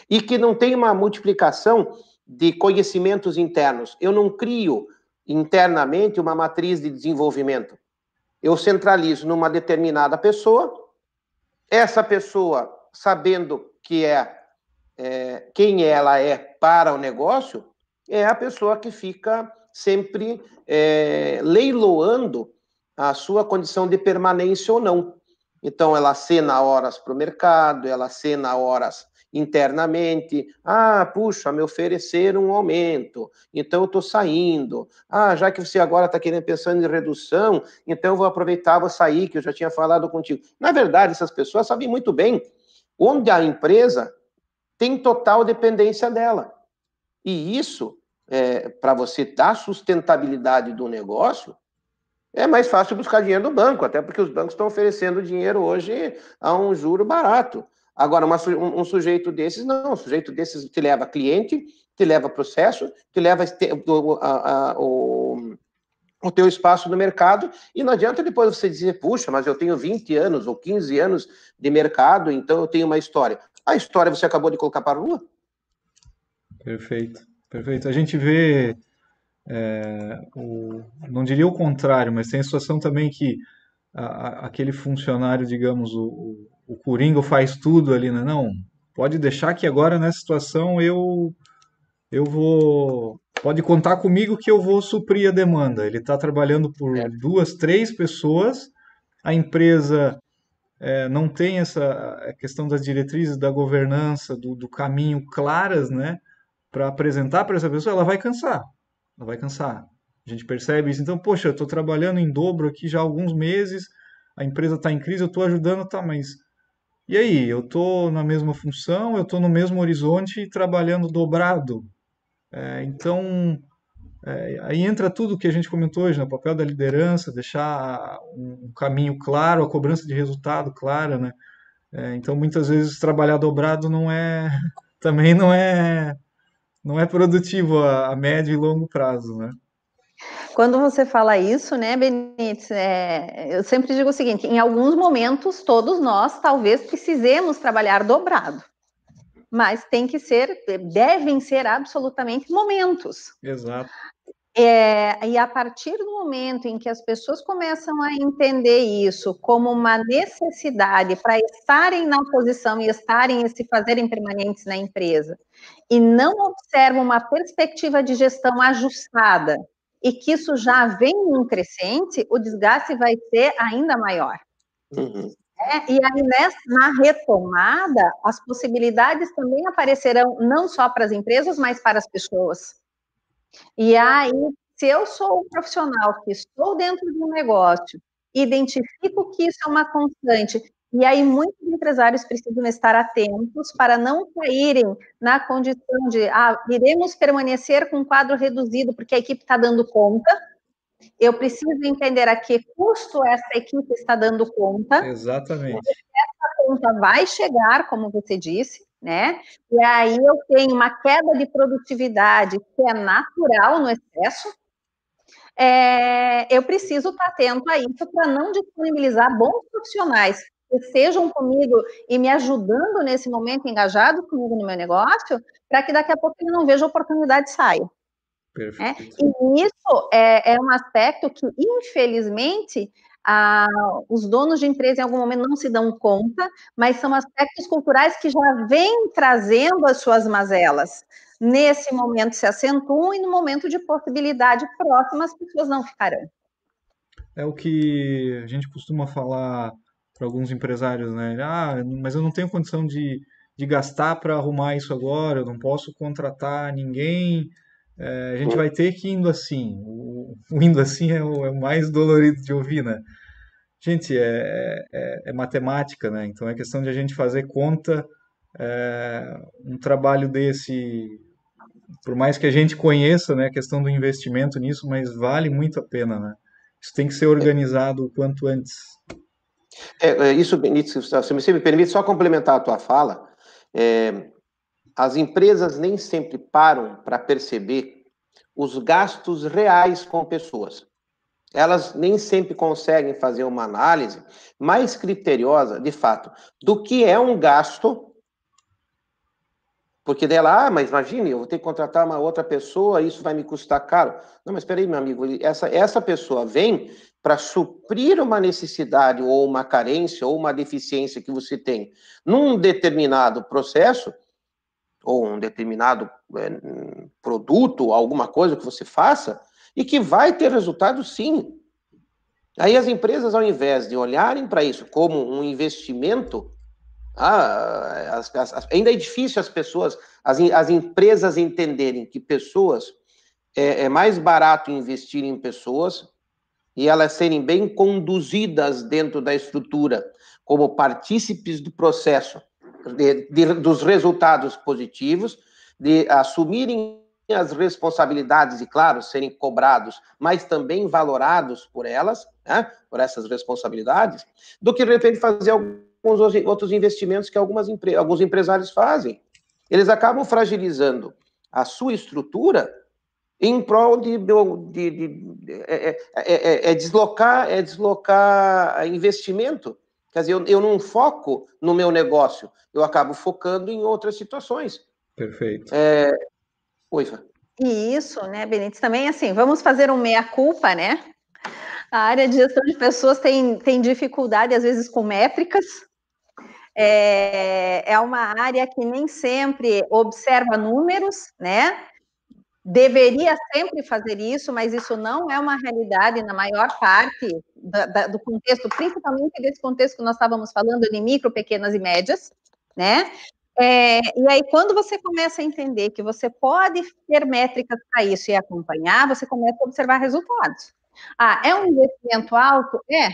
e que não tem uma multiplicação de conhecimentos internos. Eu não crio internamente uma matriz de desenvolvimento. Eu centralizo numa determinada pessoa essa pessoa, sabendo que é, é, quem ela é para o negócio, é a pessoa que fica sempre é, leiloando a sua condição de permanência ou não. Então, ela cena horas para o mercado, ela cena horas internamente. Ah, puxa, me ofereceram um aumento, então eu estou saindo. Ah, já que você agora está querendo pensando em redução, então eu vou aproveitar, vou sair, que eu já tinha falado contigo. Na verdade, essas pessoas sabem muito bem onde a empresa tem total dependência dela. E isso, é, para você dar sustentabilidade do negócio, é mais fácil buscar dinheiro no banco, até porque os bancos estão oferecendo dinheiro hoje a um juro barato. Agora, uma, um, um, sujeito desses, não, um sujeito desses te leva cliente, te leva processo, te leva o, a, a, o, o teu espaço no mercado, e não adianta depois você dizer, puxa, mas eu tenho 20 anos ou 15 anos de mercado, então eu tenho uma história. A história você acabou de colocar para a rua? Perfeito, perfeito. A gente vê, é, o, não diria o contrário, mas tem a situação também que a, aquele funcionário, digamos, o, o Coringa faz tudo ali, né? Não, pode deixar que agora nessa situação eu eu vou pode contar comigo que eu vou suprir a demanda. Ele está trabalhando por é. duas, três pessoas. A empresa é, não tem essa questão das diretrizes da governança, do, do caminho claras, né? Para apresentar para essa pessoa, ela vai cansar. Ela vai cansar. A gente percebe isso. Então, poxa, eu estou trabalhando em dobro aqui já há alguns meses, a empresa está em crise, eu estou ajudando, tá, mas e aí, eu estou na mesma função, eu estou no mesmo horizonte trabalhando dobrado. É, então, é, aí entra tudo o que a gente comentou hoje, né? o papel da liderança, deixar um caminho claro, a cobrança de resultado clara, né? É, então, muitas vezes trabalhar dobrado não é, [LAUGHS] também não é, não é produtivo a, a médio e longo prazo, né? Quando você fala isso, né, Benítez, é, eu sempre digo o seguinte: em alguns momentos, todos nós talvez precisemos trabalhar dobrado, mas tem que ser, devem ser absolutamente momentos. Exato. É, e a partir do momento em que as pessoas começam a entender isso como uma necessidade para estarem na posição e estarem e se fazerem permanentes na empresa, e não observam uma perspectiva de gestão ajustada, e que isso já vem em crescente, o desgaste vai ser ainda maior. Uhum. É, e aí, nessa, na retomada, as possibilidades também aparecerão não só para as empresas, mas para as pessoas. E aí, se eu sou um profissional que estou dentro de um negócio, identifico que isso é uma constante e aí, muitos empresários precisam estar atentos para não caírem na condição de, ah, iremos permanecer com um quadro reduzido, porque a equipe está dando conta. Eu preciso entender a que custo essa equipe está dando conta. Exatamente. Essa conta vai chegar, como você disse, né? E aí eu tenho uma queda de produtividade que é natural no excesso, é, eu preciso estar tá atento a isso para não disponibilizar bons profissionais estejam comigo e me ajudando nesse momento, engajado comigo no meu negócio, para que daqui a pouco ele não veja a oportunidade e saia. Né? Perfeito. E isso é, é um aspecto que, infelizmente, os donos de empresa em algum momento não se dão conta, mas são aspectos culturais que já vêm trazendo as suas mazelas. Nesse momento se acentuam e no momento de possibilidade próxima as pessoas não ficarão. É o que a gente costuma falar para alguns empresários, né? Ah, mas eu não tenho condição de, de gastar para arrumar isso agora, eu não posso contratar ninguém. É, a gente vai ter que ir indo assim. O, o indo assim é o, é o, mais dolorido de ouvir, né? Gente, é, é, é matemática, né? Então é questão de a gente fazer conta. Eh, um trabalho desse, por mais que a gente conheça né, a questão do investimento nisso, mas vale muito a pena, né? Isso tem que ser organizado o quanto antes. É, é, isso, Benito, se você me permite, só complementar a tua fala, é, as empresas nem sempre param para perceber os gastos reais com pessoas. Elas nem sempre conseguem fazer uma análise mais criteriosa, de fato, do que é um gasto porque dela, ah, mas imagine, eu vou ter que contratar uma outra pessoa, isso vai me custar caro. Não, mas aí, meu amigo, essa, essa pessoa vem para suprir uma necessidade ou uma carência ou uma deficiência que você tem num determinado processo ou um determinado é, produto, alguma coisa que você faça e que vai ter resultado sim. Aí as empresas, ao invés de olharem para isso como um investimento, ah, as, as, ainda é difícil as pessoas, as, as empresas entenderem que pessoas é, é, mais barato investir em pessoas e elas serem bem conduzidas dentro da estrutura, como partícipes do processo, de, de, dos resultados positivos, de assumirem as responsabilidades e, claro, serem cobrados, mas também valorados por elas, né, por essas responsabilidades, do que de repente fazer com os outros investimentos que algumas alguns empresários fazem. Eles acabam fragilizando a sua estrutura em prol de, de, de, de é é, é, é, é, deslocar é deslocar investimento. Quer dizer, eu, eu não foco no meu negócio, eu acabo focando em outras situações. Perfeito. É... Oi, Fá. E isso, né, Benítez, também assim, vamos fazer um meia-culpa, né? A área de gestão de pessoas tem, tem dificuldade, às vezes, com métricas, é, é uma área que nem sempre observa números, né? Deveria sempre fazer isso, mas isso não é uma realidade na maior parte da, da, do contexto, principalmente desse contexto que nós estávamos falando de micro, pequenas e médias, né? É, e aí, quando você começa a entender que você pode ter métricas para isso e acompanhar, você começa a observar resultados. Ah, é um investimento alto? É,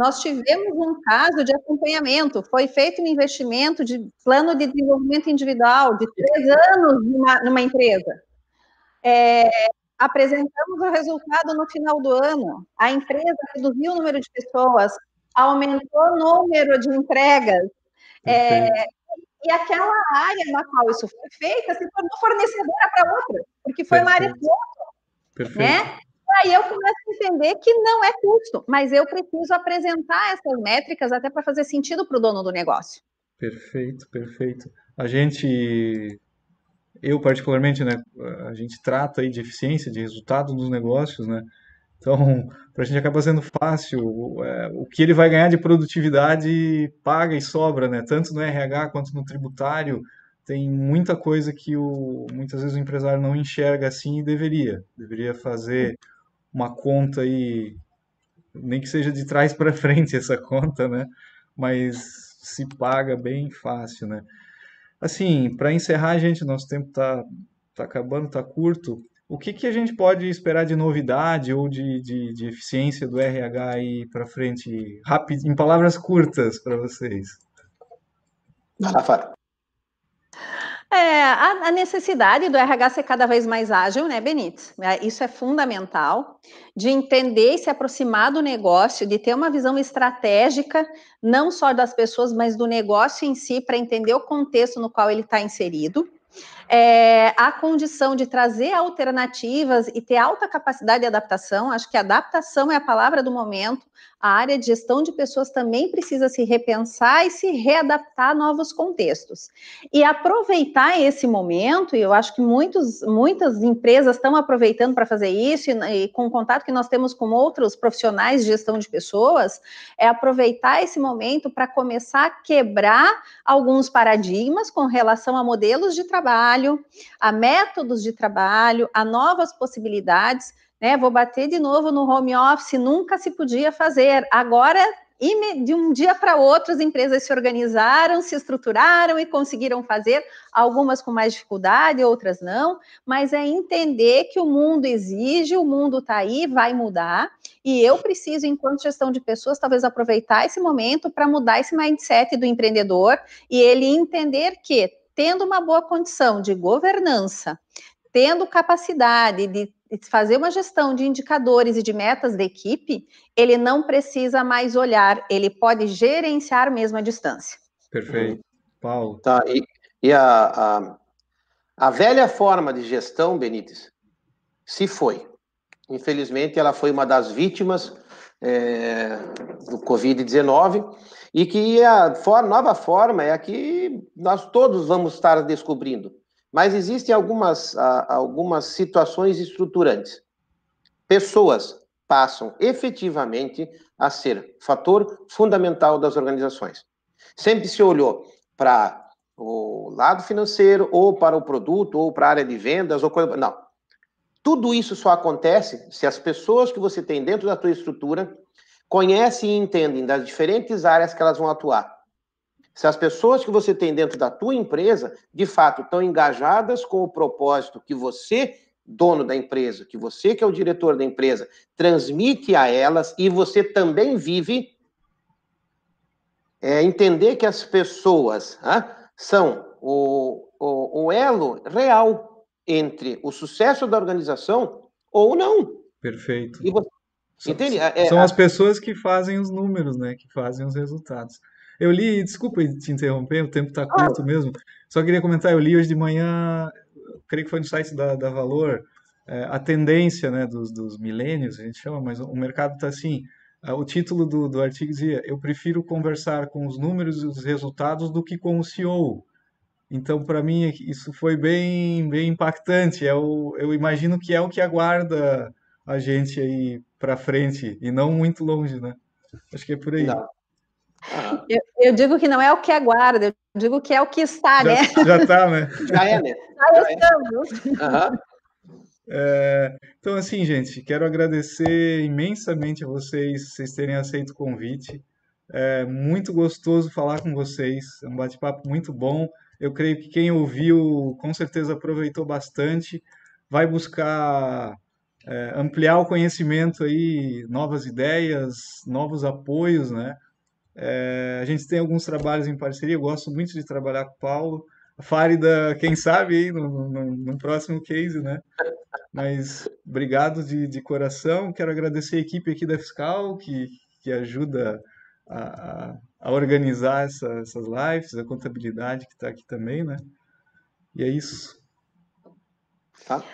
nós tivemos um caso de acompanhamento, foi feito um investimento de plano de desenvolvimento individual de três anos numa, numa empresa. É, apresentamos o resultado no final do ano. A empresa reduziu o número de pessoas, aumentou o número de entregas. É, e aquela área na qual isso foi feito se tornou fornecedora para outra, porque foi Perfeito. uma área piloto. Perfeito. Né? Aí eu começo a entender que não é custo, mas eu preciso apresentar essas métricas até para fazer sentido para o dono do negócio. Perfeito, perfeito. A gente, eu particularmente, né, a gente trata aí de eficiência, de resultado dos negócios, né? Então, para a gente acaba sendo fácil. É, o que ele vai ganhar de produtividade paga e sobra, né? Tanto no RH quanto no tributário. Tem muita coisa que o, muitas vezes o empresário não enxerga assim e deveria. Deveria fazer uma conta aí, nem que seja de trás para frente essa conta, né? Mas se paga bem fácil, né? Assim, para encerrar, gente, nosso tempo tá tá acabando, tá curto. O que, que a gente pode esperar de novidade ou de, de, de eficiência do RH aí para frente, rápido, em palavras curtas para vocês? Rafa. É, a, a, necessidade do RH ser cada vez mais ágil, né, Benito? É, isso é fundamental, de entender e se aproximar do negócio, de ter uma visão estratégica, não só das pessoas, mas do negócio em si, para entender o contexto no qual ele está inserido é, a condição de trazer alternativas e ter alta capacidade de adaptação. Acho que adaptação é a palavra do momento. A área de gestão de pessoas também precisa se repensar e se readaptar a novos contextos. E aproveitar esse momento, e eu acho que muitos, muitas empresas estão aproveitando para fazer isso, e, e com o contato que nós temos com outros profissionais de gestão de pessoas, é aproveitar esse momento para começar a quebrar alguns paradigmas com relação a modelos de trabalho trabalho, a métodos de trabalho, a novas possibilidades. Né? Vou bater de novo no home office, nunca se podia fazer. Agora, de um dia para outro, as empresas se organizaram, se estruturaram e conseguiram fazer, algumas com mais dificuldade, outras não, mas é entender que o mundo exige, o mundo está aí, vai mudar, e eu preciso, enquanto gestão de pessoas, talvez aproveitar esse momento para mudar esse mindset do empreendedor e ele entender que tendo uma boa condição de governança, tendo capacidade de fazer uma gestão de indicadores e de metas da equipe, ele não precisa mais olhar, ele pode gerenciar mesmo a distância. Perfeito. Paulo. Tá, e, e a, a, a velha forma de gestão, Benítez, se foi. Infelizmente, ela foi uma das vítimas é, do Covid-19 e que a for, nova forma é a que nós todos vamos estar descobrindo. Mas existem algumas, algumas situações estruturantes. Pessoas passam efetivamente a ser fator fundamental das organizações. Sempre se olhou para o lado financeiro, ou para o produto, ou para a área de vendas, ou coisa. Não. Tudo isso só acontece se as pessoas que você tem dentro da tua estrutura conhecem e entendem das diferentes áreas que elas vão atuar. Se as pessoas que você tem dentro da tua empresa, de fato, estão engajadas com o propósito que você, dono da empresa, que você que é o diretor da empresa, transmite a elas e você também vive, é entender que as pessoas ah, são o, o, o elo real entre o sucesso da organização ou não. Perfeito. E você Entende? É, é, são as pessoas que fazem os números, né? Que fazem os resultados. Eu li, desculpa te interromper, o tempo está curto ah. mesmo. Só queria comentar, eu li hoje de manhã, creio que foi no site da, da Valor, é, a tendência né, dos, dos milênios, a gente chama, mas o mercado está assim. É, o título do, do artigo dizia: Eu prefiro conversar com os números e os resultados do que com o CEO. Então, para mim, isso foi bem, bem impactante. É eu imagino que é o que aguarda a gente aí para frente e não muito longe, né? Acho que é por aí. Eu, eu, digo que não é o que aguarda, eu digo que é o que está, já, né? Já está, né? Já é, né? Já, já estamos. É. Uhum. É, então, assim, gente, quero agradecer imensamente a vocês, vocês terem aceito o convite. É muito gostoso falar com vocês, é um bate-papo muito bom. Eu creio que quem ouviu com certeza aproveitou bastante. Vai buscar é, ampliar o conhecimento aí, novas ideias, novos apoios, né? É, a gente tem alguns trabalhos em parceria, eu gosto muito de trabalhar com o Paulo. A quem sabe, aí, no, no, no, próximo case, né? Mas obrigado de, de coração. Quero agradecer a equipe aqui da Fiscal, que, que ajuda a, a organizar essa, essas lives, a contabilidade que está aqui também, né? E é isso. Tá?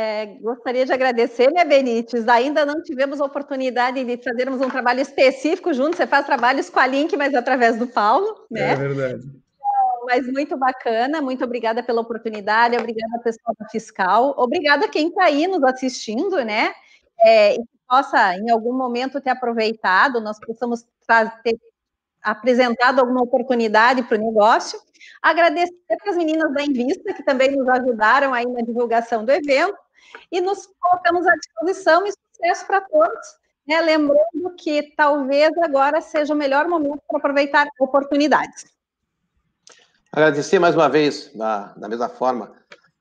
É, gostaria de agradecer, minha né, Benites. Ainda não tivemos a oportunidade de fazermos um trabalho específico juntos. Você faz trabalhos com a Link, mas através do Paulo, né? É verdade. É, mas muito bacana, muito obrigada pela oportunidade, obrigada pessoal da Fiscal, obrigada quem está aí nos assistindo, né? É, e que possa, em algum momento, ter aproveitado, nós possamos ter apresentado alguma oportunidade para o negócio. Agradecer para as meninas da Invista, que também nos ajudaram aí na divulgação do evento e nos colocamos à disposição e sucesso para todos. Né? Lembrando que talvez agora seja o melhor momento para aproveitar oportunidades. Agradecer mais uma vez, da, da mesma forma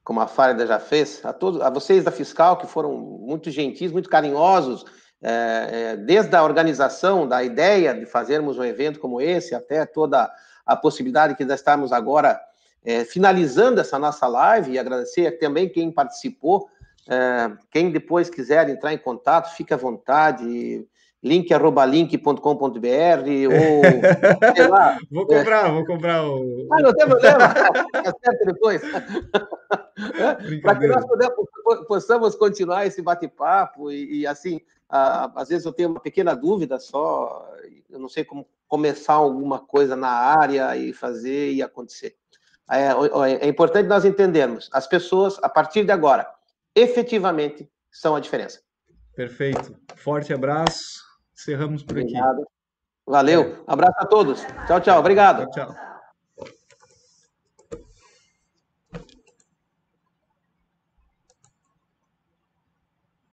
como a Fárida já fez, a todos, a vocês da Fiscal que foram muito gentis, muito carinhosos, é, é, desde a organização, da ideia de fazermos um evento como esse, até toda a possibilidade que nós estamos agora é, finalizando essa nossa live, e agradecer também quem participou é, quem depois quiser entrar em contato, fique à vontade. link.link.com.br ou [LAUGHS] sei lá. Vou comprar, é... vou comprar o. Ah, não tem problema. Acerta tá depois. Para que nós possamos continuar esse bate-papo e, e, assim, às vezes eu tenho uma pequena dúvida só, eu não sei como começar alguma coisa na área e fazer e acontecer. é, é importante nós entendermos. As pessoas, a partir de agora, efetivamente são a diferença. Perfeito. Forte abraço. Cerramos por Obrigado. aqui. Valeu. É. Abraço a todos. Tchau, tchau. Obrigado. tchau. tchau.